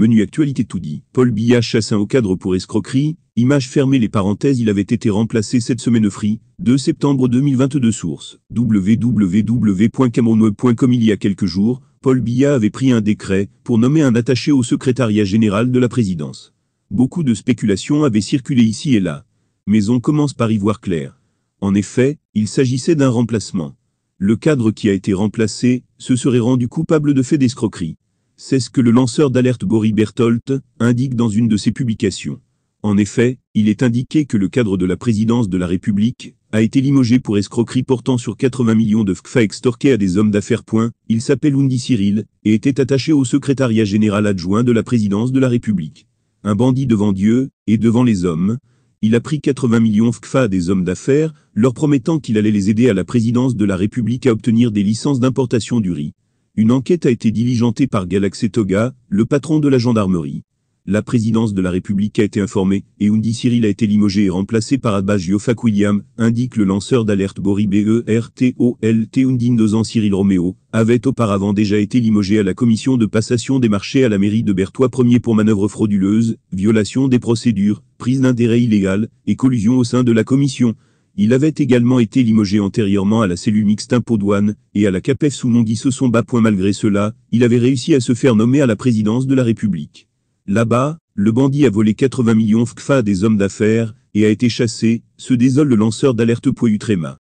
Menu actualité tout dit. Paul Biya chassé au cadre pour escroquerie. Image fermée les parenthèses, il avait été remplacé cette semaine free, 2 septembre 2022 source. www.camerounweb.com Il y a quelques jours, Paul Biya avait pris un décret pour nommer un attaché au secrétariat général de la présidence. Beaucoup de spéculations avaient circulé ici et là. Mais on commence par y voir clair. En effet, il s'agissait d'un remplacement. Le cadre qui a été remplacé se serait rendu coupable de fait d'escroquerie. C'est ce que le lanceur d'alerte Boris Bertolt indique dans une de ses publications. En effet, il est indiqué que le cadre de la présidence de la République a été limogé pour escroquerie portant sur 80 millions de FKFA extorqués à des hommes d'affaires. Il s'appelle Undi Cyril et était attaché au secrétariat général adjoint de la présidence de la République. Un bandit devant Dieu et devant les hommes, il a pris 80 millions FKFA à des hommes d'affaires, leur promettant qu'il allait les aider à la présidence de la République à obtenir des licences d'importation du riz. Une enquête a été diligentée par Galaxé Toga, le patron de la gendarmerie. La présidence de la République a été informée, et Undi Cyril a été limogé et remplacé par Abbas Giofak William, indique le lanceur d'alerte Bori BERTOLT Undine Cyril Roméo, avait auparavant déjà été limogé à la commission de passation des marchés à la mairie de Berthois 1er pour manœuvre frauduleuse, violation des procédures, prise d'intérêt illégal, et collusion au sein de la commission. Il avait également été limogé antérieurement à la cellule mixte Impôdouane et à la CAPEF sous Ce son Malgré cela, il avait réussi à se faire nommer à la présidence de la République. Là-bas, le bandit a volé 80 millions FKFA des hommes d'affaires et a été chassé, se désole le lanceur d'alerte Poyutrema.